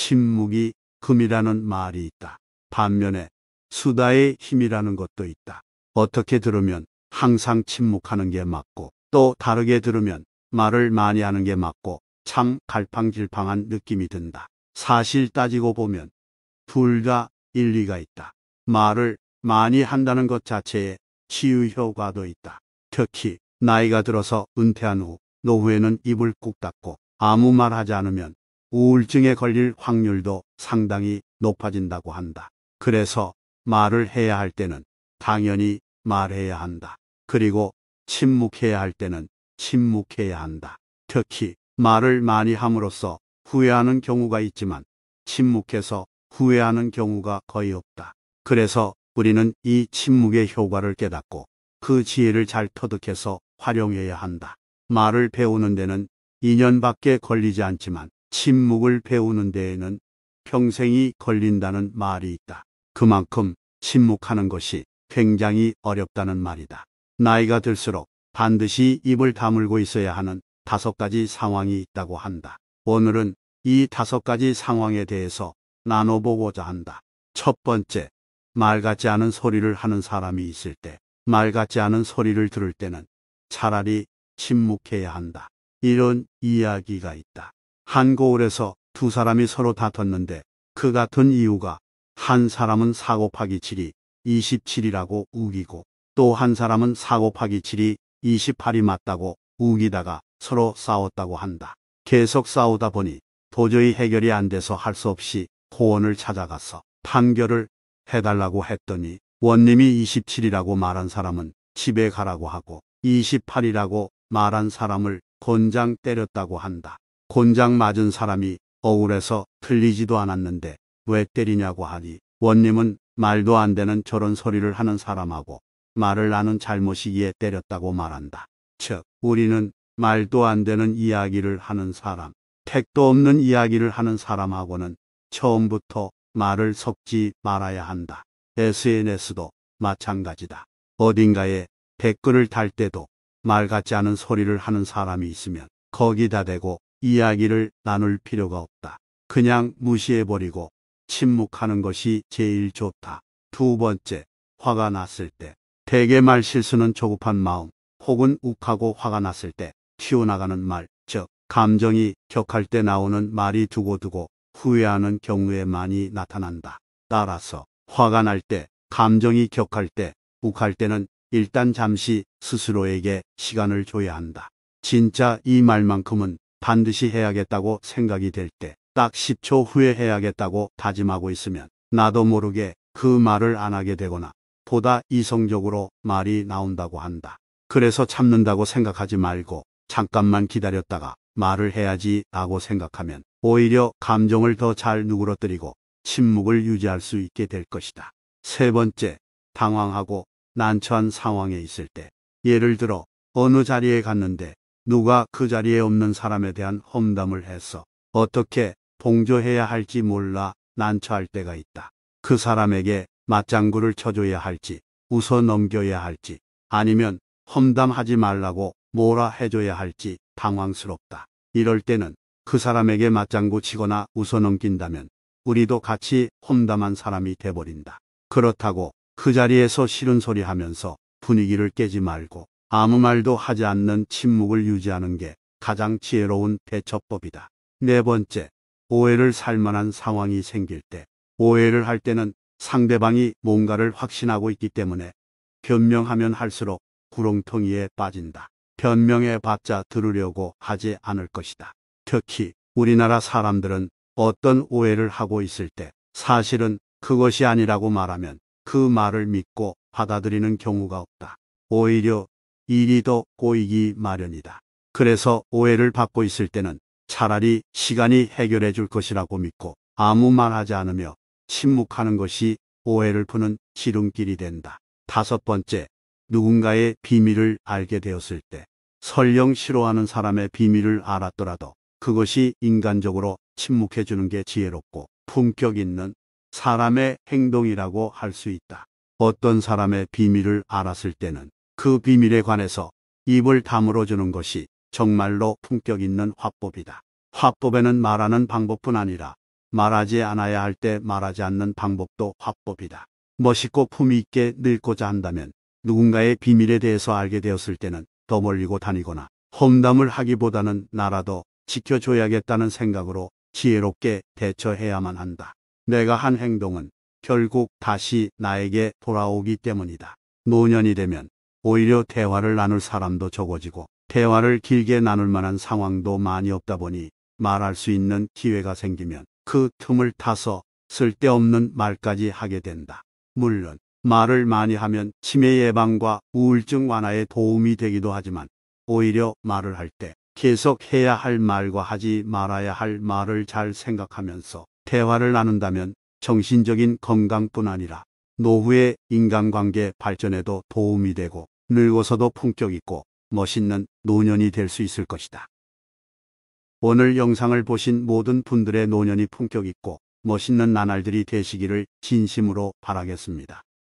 침묵이 금이라는 말이 있다. 반면에 수다의 힘이라는 것도 있다. 어떻게 들으면 항상 침묵하는 게 맞고 또 다르게 들으면 말을 많이 하는 게 맞고 참 갈팡질팡한 느낌이 든다. 사실 따지고 보면 둘 다 일리가 있다. 말을 많이 한다는 것 자체에 치유 효과도 있다. 특히 나이가 들어서 은퇴한 후 노후에는 입을 꾹 닫고 아무 말 하지 않으면 우울증에 걸릴 확률도 상당히 높아진다고 한다. 그래서 말을 해야 할 때는 당연히 말해야 한다. 그리고 침묵해야 할 때는 침묵해야 한다. 특히 말을 많이 함으로써 후회하는 경우가 있지만 침묵해서 후회하는 경우가 거의 없다. 그래서 우리는 이 침묵의 효과를 깨닫고 그 지혜를 잘 터득해서 활용해야 한다. 말을 배우는 데는 2년밖에 걸리지 않지만 침묵을 배우는 데에는 평생이 걸린다는 말이 있다. 그만큼 침묵하는 것이 굉장히 어렵다는 말이다. 나이가 들수록 반드시 입을 다물고 있어야 하는 다섯 가지 상황이 있다고 한다. 오늘은 이 다섯 가지 상황에 대해서 나눠보고자 한다. 첫 번째, 말 같지 않은 소리를 하는 사람이 있을 때, 말 같지 않은 소리를 들을 때는 차라리 침묵해야 한다. 이런 이야기가 있다. 한 고을에서 두 사람이 서로 다퉜는데 그 같은 이유가 한 사람은 4 곱하기 7이 27이라고 우기고 또 한 사람은 4 곱하기 7이 28이 맞다고 우기다가 서로 싸웠다고 한다. 계속 싸우다 보니 도저히 해결이 안 돼서 할 수 없이 고원을 찾아가서 판결을 해달라고 했더니 원님이 27이라고 말한 사람은 집에 가라고 하고 28이라고 말한 사람을 권장 때렸다고 한다. 곤장 맞은 사람이 억울해서 틀리지도 않았는데 왜 때리냐고 하니 원님은 말도 안 되는 저런 소리를 하는 사람하고 말을 나는 잘못이기에 때렸다고 말한다. 즉 우리는 말도 안 되는 이야기를 하는 사람, 택도 없는 이야기를 하는 사람하고는 처음부터 말을 섞지 말아야 한다. SNS도 마찬가지다. 어딘가에 댓글을 달 때도 말 같지 않은 소리를 하는 사람이 있으면 거기다 대고 이야기를 나눌 필요가 없다. 그냥 무시해버리고 침묵하는 것이 제일 좋다. 두 번째, 화가 났을 때. 대개 말 실수는 조급한 마음 혹은 욱하고 화가 났을 때 튀어나가는 말, 즉 감정이 격할 때 나오는 말이 두고두고 후회하는 경우에 많이 나타난다. 따라서 화가 날 때, 감정이 격할 때, 욱할 때는 일단 잠시 스스로에게 시간을 줘야 한다. 진짜 이 말만큼은 반드시 해야겠다고 생각이 될 때 딱 10초 후에 해야겠다고 다짐하고 있으면 나도 모르게 그 말을 안 하게 되거나 보다 이성적으로 말이 나온다고 한다. 그래서 참는다고 생각하지 말고 잠깐만 기다렸다가 말을 해야지 라고 생각하면 오히려 감정을 더 잘 누그러뜨리고 침묵을 유지할 수 있게 될 것이다. 세 번째, 당황하고 난처한 상황에 있을 때 예를 들어 어느 자리에 갔는데 누가 그 자리에 없는 사람에 대한 험담을 해서 어떻게 봉조해야 할지 몰라 난처할 때가 있다. 그 사람에게 맞장구를 쳐줘야 할지 웃어 넘겨야 할지 아니면 험담하지 말라고 뭐라 해줘야 할지 당황스럽다. 이럴 때는 그 사람에게 맞장구 치거나 웃어 넘긴다면 우리도 같이 험담한 사람이 돼버린다. 그렇다고 그 자리에서 싫은 소리 하면서 분위기를 깨지 말고 아무 말도 하지 않는 침묵을 유지하는 게 가장 지혜로운 대처법이다. 네 번째, 오해를 살 만한 상황이 생길 때 오해를 할 때는 상대방이 뭔가를 확신하고 있기 때문에 변명하면 할수록 구렁텅이에 빠진다. 변명해 봤자 들으려고 하지 않을 것이다. 특히 우리나라 사람들은 어떤 오해를 하고 있을 때 사실은 그것이 아니라고 말하면 그 말을 믿고 받아들이는 경우가 없다. 오히려 일이 더 꼬이기 마련이다. 그래서 오해를 받고 있을 때는 차라리 시간이 해결해 줄 것이라고 믿고 아무 말 하지 않으며 침묵하는 것이 오해를 푸는 지름길이 된다. 다섯 번째, 누군가의 비밀을 알게 되었을 때 설령 싫어하는 사람의 비밀을 알았더라도 그것이 인간적으로 침묵해 주는 게 지혜롭고 품격 있는 사람의 행동이라고 할 수 있다. 어떤 사람의 비밀을 알았을 때는 그 비밀에 관해서 입을 다물어 주는 것이 정말로 품격 있는 화법이다. 화법에는 말하는 방법뿐 아니라 말하지 않아야 할 때 말하지 않는 방법도 화법이다. 멋있고 품위 있게 늙고자 한다면 누군가의 비밀에 대해서 알게 되었을 때는 더 멀리고 다니거나 험담을 하기보다는 나라도 지켜줘야겠다는 생각으로 지혜롭게 대처해야만 한다. 내가 한 행동은 결국 다시 나에게 돌아오기 때문이다. 노년이 되면 오히려 대화를 나눌 사람도 적어지고 대화를 길게 나눌 만한 상황도 많이 없다 보니 말할 수 있는 기회가 생기면 그 틈을 타서 쓸데없는 말까지 하게 된다. 물론 말을 많이 하면 치매 예방과 우울증 완화에 도움이 되기도 하지만 오히려 말을 할 때 계속 해야 할 말과 하지 말아야 할 말을 잘 생각하면서 대화를 나눈다면 정신적인 건강뿐 아니라 노후의 인간관계 발전에도 도움이 되고 늙어서도 품격 있고 멋있는 노년이 될 수 있을 것이다. 오늘 영상을 보신 모든 분들의 노년이 품격 있고 멋있는 나날들이 되시기를 진심으로 바라겠습니다.